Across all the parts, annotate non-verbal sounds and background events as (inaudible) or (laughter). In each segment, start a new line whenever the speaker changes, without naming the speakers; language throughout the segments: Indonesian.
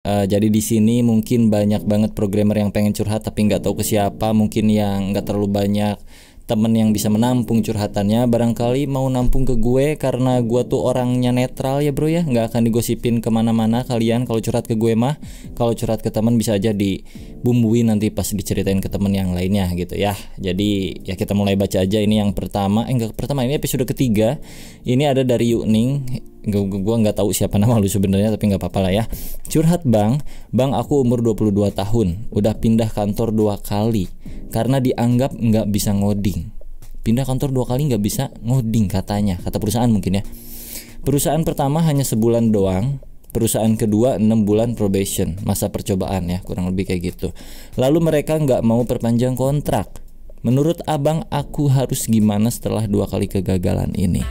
Uh, jadi di sini mungkin banyak banget programmer yang pengen curhat tapi nggak tahu ke siapa, mungkin yang nggak terlalu banyak temen yang bisa menampung curhatannya barangkali mau nampung ke gue karena gue tuh orangnya netral ya bro ya nggak akan digosipin kemana-mana kalian kalau curhat ke gue mah kalau curhat ke teman bisa aja dibumbui nanti pas diceritain ke temen yang lainnya gitu ya jadi ya kita mulai baca aja ini yang pertama eh pertama ini episode ketiga ini ada dari Yuning gue nggak tahu siapa nama lu sebenarnya tapi nggak apa-apa lah ya curhat bang bang aku umur 22 tahun udah pindah kantor dua kali karena dianggap nggak bisa ngoding pindah kantor dua kali nggak bisa ngoding katanya kata perusahaan mungkin ya perusahaan pertama hanya sebulan doang perusahaan kedua enam bulan probation masa percobaan ya kurang lebih kayak gitu lalu mereka nggak mau perpanjang kontrak menurut abang aku harus gimana setelah dua kali kegagalan ini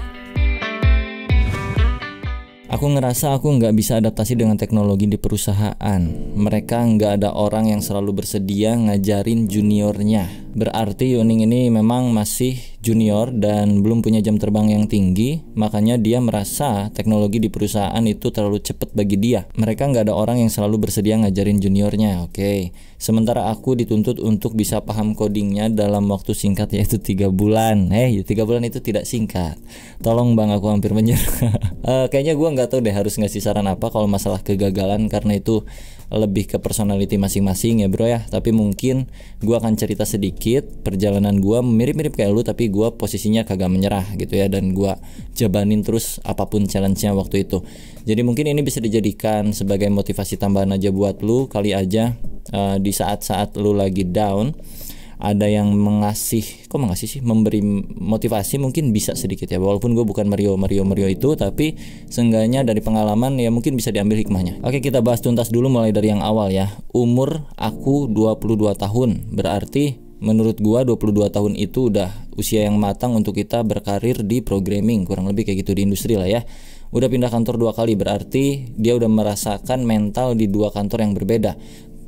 Aku ngerasa aku nggak bisa adaptasi dengan teknologi di perusahaan. Mereka nggak ada orang yang selalu bersedia ngajarin juniornya. Berarti Yuning ini memang masih junior dan belum punya jam terbang yang tinggi, makanya dia merasa teknologi di perusahaan itu terlalu cepat bagi dia. Mereka nggak ada orang yang selalu bersedia ngajarin juniornya, oke. Okay. Sementara aku dituntut untuk bisa paham codingnya dalam waktu singkat yaitu tiga bulan. Eh, hey, ya, tiga bulan itu tidak singkat. Tolong bang, aku hampir menyerah. uh, (laughs) kayaknya gue nggak tahu deh harus ngasih saran apa kalau masalah kegagalan karena itu lebih ke personality masing-masing ya bro ya tapi mungkin gue akan cerita sedikit perjalanan gue mirip-mirip kayak lu tapi gue posisinya kagak menyerah gitu ya dan gue jabanin terus apapun challenge-nya waktu itu jadi mungkin ini bisa dijadikan sebagai motivasi tambahan aja buat lu kali aja uh, di saat-saat lu lagi down ada yang mengasih kok mengasih sih memberi motivasi mungkin bisa sedikit ya walaupun gue bukan Mario Mario Mario itu tapi seenggaknya dari pengalaman ya mungkin bisa diambil hikmahnya oke kita bahas tuntas dulu mulai dari yang awal ya umur aku 22 tahun berarti menurut gue 22 tahun itu udah usia yang matang untuk kita berkarir di programming kurang lebih kayak gitu di industri lah ya udah pindah kantor dua kali berarti dia udah merasakan mental di dua kantor yang berbeda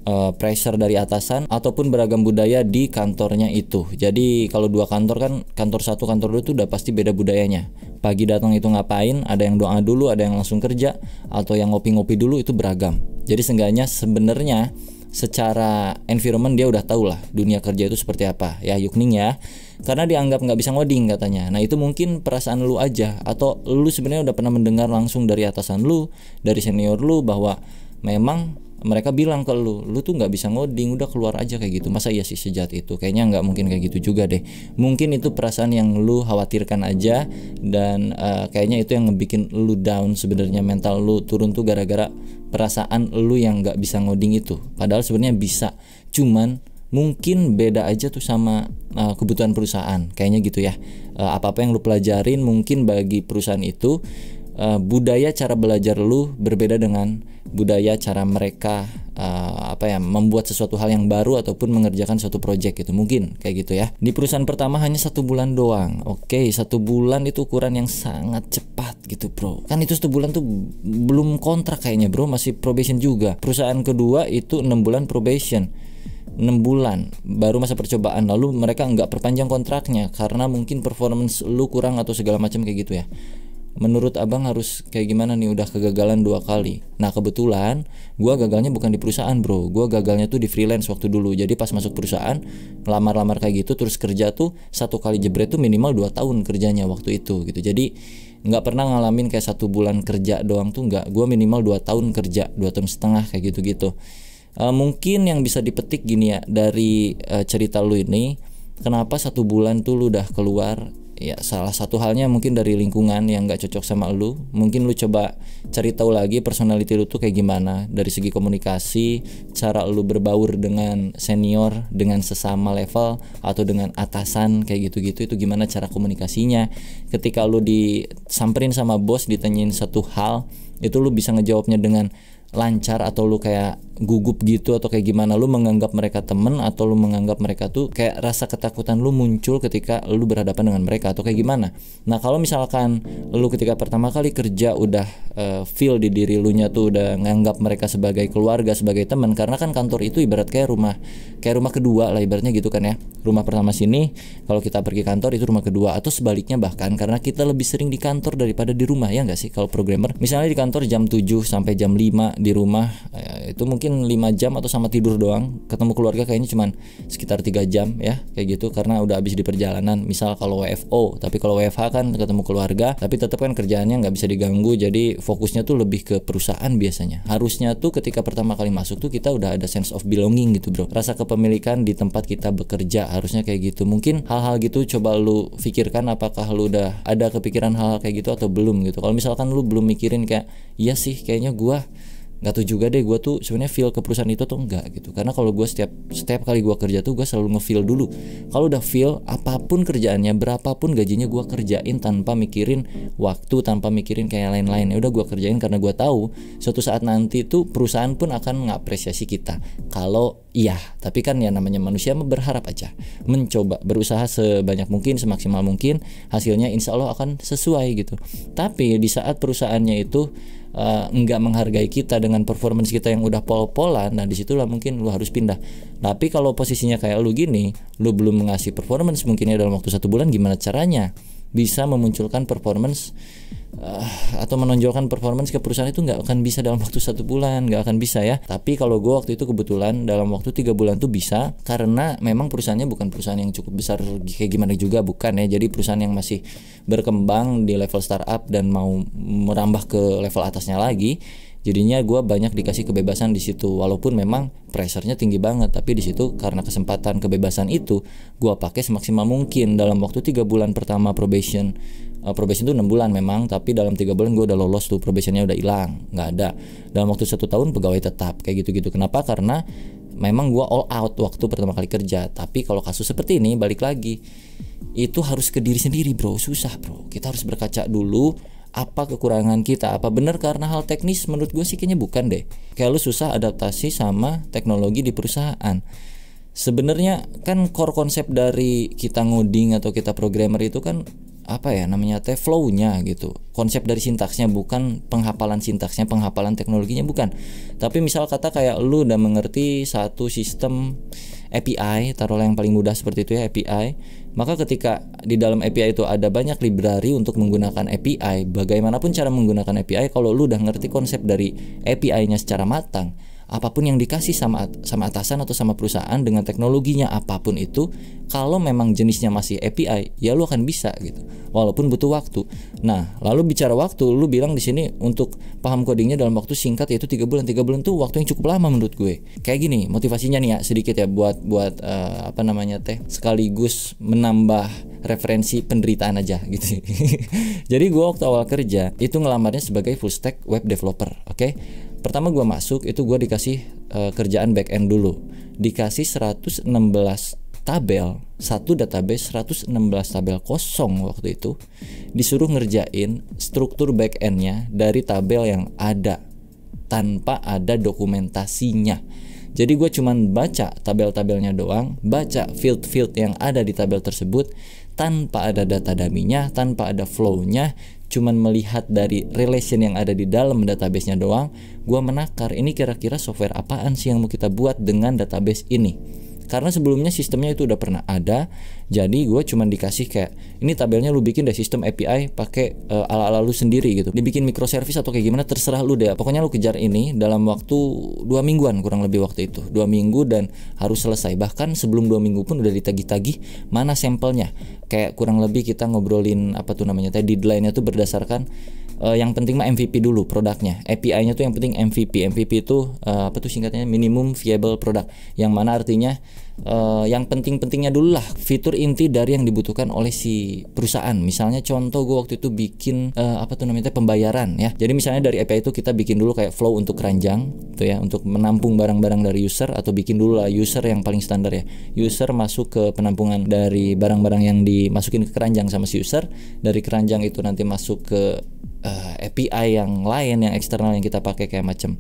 uh, pressure dari atasan ataupun beragam budaya di kantornya itu. Jadi kalau dua kantor kan kantor satu kantor dua itu udah pasti beda budayanya. Pagi datang itu ngapain? Ada yang doa dulu, ada yang langsung kerja, atau yang ngopi-ngopi dulu itu beragam. Jadi seenggaknya sebenarnya secara environment dia udah tahu lah dunia kerja itu seperti apa ya Yukning ya karena dianggap nggak bisa ngoding katanya nah itu mungkin perasaan lu aja atau lu sebenarnya udah pernah mendengar langsung dari atasan lu dari senior lu bahwa memang mereka bilang ke lu lu tuh nggak bisa ngoding udah keluar aja kayak gitu masa iya sih sejat itu kayaknya nggak mungkin kayak gitu juga deh mungkin itu perasaan yang lu khawatirkan aja dan uh, kayaknya itu yang ngebikin lu down sebenarnya mental lu turun tuh gara-gara perasaan lu yang nggak bisa ngoding itu padahal sebenarnya bisa cuman mungkin beda aja tuh sama uh, kebutuhan perusahaan kayaknya gitu ya uh, eh, apa apa yang lu pelajarin mungkin bagi perusahaan itu uh, budaya cara belajar lu berbeda dengan budaya cara mereka uh, apa ya membuat sesuatu hal yang baru ataupun mengerjakan suatu project gitu mungkin kayak gitu ya di perusahaan pertama hanya satu bulan doang oke okay, satu bulan itu ukuran yang sangat cepat gitu bro kan itu satu bulan tuh belum kontrak kayaknya bro masih probation juga perusahaan kedua itu enam bulan probation 6 bulan baru masa percobaan lalu mereka nggak perpanjang kontraknya karena mungkin performance lu kurang atau segala macam kayak gitu ya menurut abang harus kayak gimana nih udah kegagalan dua kali nah kebetulan gue gagalnya bukan di perusahaan bro gue gagalnya tuh di freelance waktu dulu jadi pas masuk perusahaan lamar-lamar kayak gitu terus kerja tuh satu kali jebret tuh minimal dua tahun kerjanya waktu itu gitu jadi nggak pernah ngalamin kayak satu bulan kerja doang tuh nggak gue minimal dua tahun kerja dua tahun setengah kayak gitu gitu e, mungkin yang bisa dipetik gini ya dari e, cerita lu ini kenapa satu bulan tuh lu udah keluar ya salah satu halnya mungkin dari lingkungan yang gak cocok sama lu mungkin lu coba cari tahu lagi personality lu tuh kayak gimana dari segi komunikasi cara lu berbaur dengan senior dengan sesama level atau dengan atasan kayak gitu-gitu itu gimana cara komunikasinya ketika lu disamperin sama bos ditanyain satu hal itu lu bisa ngejawabnya dengan lancar atau lu kayak gugup gitu atau kayak gimana lu menganggap mereka temen atau lu menganggap mereka tuh kayak rasa ketakutan lu muncul ketika lu berhadapan dengan mereka atau kayak gimana nah kalau misalkan lu ketika pertama kali kerja udah uh, feel di diri lu nya tuh udah nganggap mereka sebagai keluarga sebagai teman karena kan kantor itu ibarat kayak rumah kayak rumah kedua lah ibaratnya gitu kan ya rumah pertama sini kalau kita pergi kantor itu rumah kedua atau sebaliknya bahkan karena kita lebih sering di kantor daripada di rumah ya enggak sih kalau programmer misalnya di kantor jam 7 sampai jam 5 di rumah eh, itu mungkin 5 jam atau sama tidur doang ketemu keluarga kayaknya cuma sekitar 3 jam ya kayak gitu karena udah habis di perjalanan misal kalau WFO tapi kalau WFH kan ketemu keluarga tapi tetap kan kerjaannya nggak bisa diganggu jadi fokusnya tuh lebih ke perusahaan biasanya harusnya tuh ketika pertama kali masuk tuh kita udah ada sense of belonging gitu bro rasa kepemilikan di tempat kita bekerja harusnya kayak gitu mungkin hal-hal gitu coba lu pikirkan apakah lu udah ada kepikiran hal-hal kayak gitu atau belum gitu kalau misalkan lu belum mikirin kayak iya sih kayaknya gua nggak tuh juga deh gue tuh sebenarnya feel ke perusahaan itu atau enggak gitu karena kalau gue setiap setiap kali gue kerja tuh gue selalu ngefeel dulu kalau udah feel apapun kerjaannya berapapun gajinya gue kerjain tanpa mikirin waktu tanpa mikirin kayak lain-lain ya udah gue kerjain karena gue tahu suatu saat nanti tuh perusahaan pun akan ngapresiasi kita kalau iya tapi kan ya namanya manusia berharap aja mencoba berusaha sebanyak mungkin semaksimal mungkin hasilnya insya Allah akan sesuai gitu tapi di saat perusahaannya itu uh, nggak menghargai kita dengan performance kita yang udah pol pola nah disitulah mungkin lu harus pindah tapi kalau posisinya kayak lu gini lu belum ngasih performance mungkin ya dalam waktu satu bulan gimana caranya bisa memunculkan performance uh, atau menonjolkan performance ke perusahaan itu nggak akan bisa dalam (laughs) waktu satu bulan nggak akan bisa ya tapi kalau gue waktu itu kebetulan dalam waktu tiga bulan tuh bisa karena memang perusahaannya bukan perusahaan yang cukup besar kayak gimana juga bukan ya jadi perusahaan yang masih berkembang di level startup dan mau merambah ke level atasnya lagi jadinya gue banyak dikasih kebebasan di situ walaupun memang pressernya tinggi banget tapi di situ karena kesempatan kebebasan itu gue pakai semaksimal mungkin dalam waktu tiga bulan pertama probation uh, probation itu enam bulan memang tapi dalam tiga bulan gue udah lolos tuh probationnya udah hilang nggak ada dalam waktu satu tahun pegawai tetap kayak gitu gitu kenapa karena memang gue all out waktu pertama kali kerja tapi kalau kasus seperti ini balik lagi itu harus ke diri sendiri bro susah bro kita harus berkaca dulu apa kekurangan kita apa benar karena hal teknis menurut gue sih kayaknya bukan deh kayak lu susah adaptasi sama teknologi di perusahaan sebenarnya kan core konsep dari kita ngoding atau kita programmer itu kan apa ya namanya teh flownya gitu. Konsep dari sintaksnya bukan penghapalan sintaksnya, penghapalan teknologinya bukan. Tapi misal kata kayak lu udah mengerti satu sistem API, taruhlah yang paling mudah seperti itu ya API maka ketika di dalam API itu ada banyak library untuk menggunakan API, bagaimanapun cara menggunakan API kalau lu udah ngerti konsep dari API-nya secara matang, apapun yang dikasih sama sama atasan atau sama perusahaan dengan teknologinya apapun itu kalau memang jenisnya masih API ya lu akan bisa gitu walaupun butuh waktu nah lalu bicara waktu lu bilang di sini untuk paham codingnya dalam waktu singkat yaitu tiga bulan tiga bulan tuh waktu yang cukup lama menurut gue kayak gini motivasinya nih ya sedikit ya buat buat uh, apa namanya teh sekaligus menambah referensi penderitaan aja gitu (laughs) jadi gue waktu awal kerja itu ngelamarnya sebagai full stack web developer oke okay? pertama gue masuk itu gue dikasih uh, kerjaan back end dulu dikasih 116 tabel satu database 116 tabel kosong waktu itu disuruh ngerjain struktur back endnya dari tabel yang ada tanpa ada dokumentasinya jadi gue cuman baca tabel-tabelnya doang, baca field-field yang ada di tabel tersebut tanpa ada data daminya, tanpa ada flow-nya, cuman melihat dari relation yang ada di dalam databasenya doang, gue menakar ini kira-kira software apaan sih yang mau kita buat dengan database ini karena sebelumnya sistemnya itu udah pernah ada jadi gue cuman dikasih kayak ini tabelnya lu bikin deh sistem API pakai uh, eh, ala ala lu sendiri gitu dibikin microservice atau kayak gimana terserah lu deh pokoknya lu kejar ini dalam waktu dua mingguan kurang lebih waktu itu dua minggu dan harus selesai bahkan sebelum dua minggu pun udah ditagih-tagih mana sampelnya kayak kurang lebih kita ngobrolin apa tuh namanya tadi deadline-nya tuh berdasarkan uh, yang penting mah MVP dulu produknya API-nya tuh yang penting MVP MVP itu uh, apa tuh singkatnya minimum viable product yang mana artinya uh, yang penting-pentingnya dulu lah fitur inti dari yang dibutuhkan oleh si perusahaan misalnya contoh gue waktu itu bikin uh, apa tuh namanya pembayaran ya jadi misalnya dari API itu kita bikin dulu kayak flow untuk keranjang tuh ya untuk menampung barang-barang dari user atau bikin dulu lah user yang paling standar ya user masuk ke penampungan dari barang-barang yang dimasukin ke keranjang sama si user dari keranjang itu nanti masuk ke uh, eh, API yang lain yang eksternal yang kita pakai kayak macam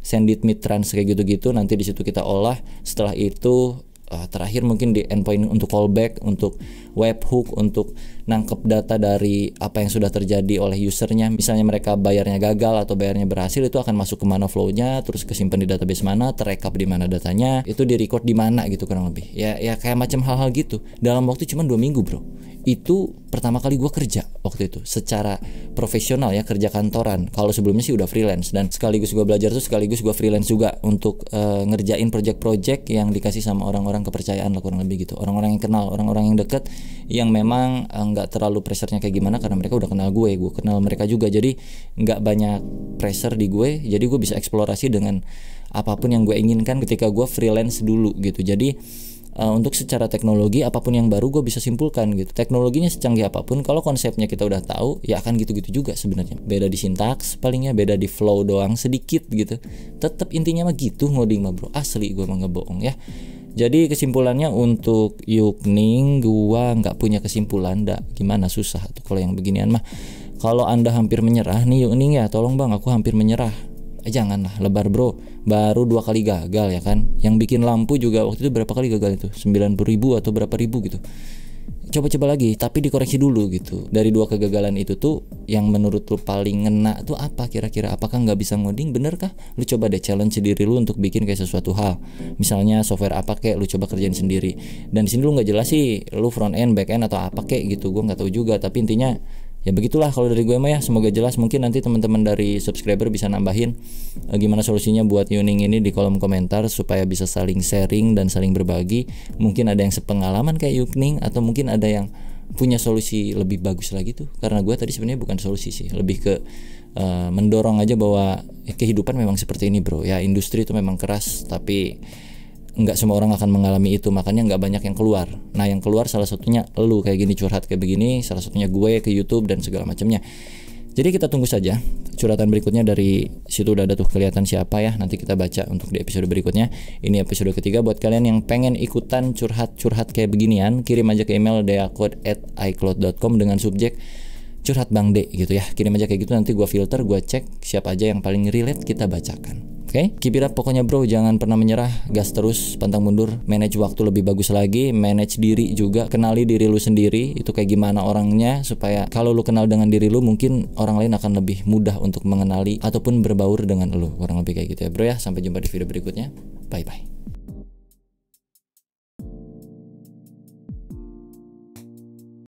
send it mid trans kayak gitu-gitu nanti di situ kita olah setelah itu uh, terakhir mungkin di endpoint untuk callback untuk webhook untuk nangkep data dari apa yang sudah terjadi oleh usernya misalnya mereka bayarnya gagal atau bayarnya berhasil itu akan masuk ke mana flownya terus kesimpan di database mana terekap di mana datanya itu di record di mana gitu kurang lebih ya ya kayak macam hal-hal gitu dalam waktu cuma dua minggu bro itu pertama kali gue kerja waktu itu secara profesional ya kerja kantoran kalau sebelumnya sih udah freelance dan sekaligus gue belajar tuh sekaligus gue freelance juga untuk uh, ngerjain project-project yang dikasih sama orang-orang kepercayaan lah kurang lebih gitu orang-orang yang kenal orang-orang yang deket yang memang eh, nggak uh, terlalu pressernya kayak gimana karena mereka udah kenal gue gue kenal mereka juga jadi nggak banyak pressure di gue jadi gue bisa eksplorasi dengan apapun yang gue inginkan ketika gue freelance dulu gitu jadi uh, untuk secara teknologi apapun yang baru gue bisa simpulkan gitu teknologinya secanggih apapun kalau konsepnya kita udah tahu ya akan gitu-gitu juga sebenarnya beda di sintaks palingnya beda di flow doang sedikit gitu tetap intinya mah gitu ngoding mah bro asli gue mah ngebohong ya jadi kesimpulannya untuk Yukning gua nggak punya kesimpulan dak. Gimana susah tuh kalau yang beginian mah. Kalau Anda hampir menyerah nih Yukning ya, tolong Bang aku hampir menyerah. Eh, janganlah lebar bro baru dua kali gagal ya kan yang bikin lampu juga waktu itu berapa kali gagal itu 90 ribu atau berapa ribu gitu coba-coba lagi tapi dikoreksi dulu gitu dari dua kegagalan itu tuh yang menurut lu paling ngena tuh apa kira-kira apakah nggak bisa ngoding bener kah lu coba deh challenge sendiri lu untuk bikin kayak sesuatu hal misalnya software apa kayak lu coba kerjain sendiri dan di sini lu nggak jelas sih lu front end back end atau apa kayak gitu gue nggak tahu juga tapi intinya ya begitulah kalau dari gue mah ya semoga jelas mungkin nanti teman-teman dari subscriber bisa nambahin eh, gimana solusinya buat yuning ini di kolom komentar supaya bisa saling sharing dan saling berbagi mungkin ada yang sepengalaman kayak yuning atau mungkin ada yang punya solusi lebih bagus lagi tuh karena gue tadi sebenarnya bukan solusi sih lebih ke uh, mendorong aja bahwa ya, kehidupan memang seperti ini bro ya industri itu memang keras tapi nggak semua orang akan mengalami itu makanya nggak banyak yang keluar nah yang keluar salah satunya lu kayak gini curhat kayak begini salah satunya gue ke YouTube dan segala macamnya jadi kita tunggu saja curhatan berikutnya dari situ udah ada tuh kelihatan siapa ya. Nanti kita baca untuk di episode berikutnya. Ini episode ketiga buat kalian yang pengen ikutan curhat-curhat kayak beginian, kirim aja ke email icloud.com dengan subjek curhat Bang D gitu ya. Kirim aja kayak gitu nanti gue filter, gue cek siapa aja yang paling relate kita bacakan. Oke, okay? pokoknya bro, jangan pernah menyerah, gas terus, pantang mundur, manage waktu lebih bagus lagi, manage diri juga, kenali diri lu sendiri, itu kayak gimana orangnya, supaya kalau lu kenal dengan diri lu, mungkin orang lain akan lebih mudah untuk mengenali ataupun berbaur dengan lu, kurang lebih kayak gitu ya bro ya, sampai jumpa di video berikutnya, bye-bye.